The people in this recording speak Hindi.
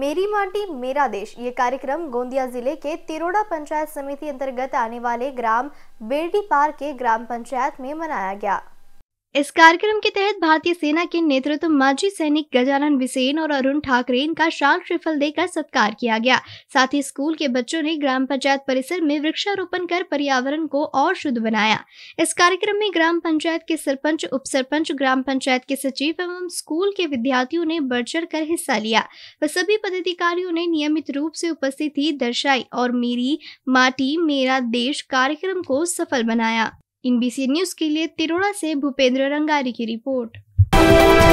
मेरी माटी मेरा देश ये कार्यक्रम गोंदिया जिले के तिरोड़ा पंचायत समिति अंतर्गत आने वाले ग्राम पार के ग्राम पंचायत में मनाया गया इस कार्यक्रम के तहत भारतीय सेना के नेतृत्व माजी सैनिक गजानन बिसेन और अरुण ठाकरे का शाल श्रीफल देकर सत्कार किया गया साथ ही स्कूल के बच्चों ने ग्राम पंचायत परिसर में वृक्षारोपण कर पर्यावरण को और शुद्ध बनाया इस कार्यक्रम में ग्राम पंचायत के सरपंच उप सरपंच ग्राम पंचायत के सचिव एवं स्कूल के विद्यार्थियों ने बढ़ चढ़ कर हिस्सा लिया व सभी पदाधिकारियों ने नियमित रूप से उपस्थिति दर्शाई और मेरी माटी मेरा देश कार्यक्रम को सफल बनाया इन न्यूज के लिए तिरोड़ा से भूपेंद्र रंगारी की रिपोर्ट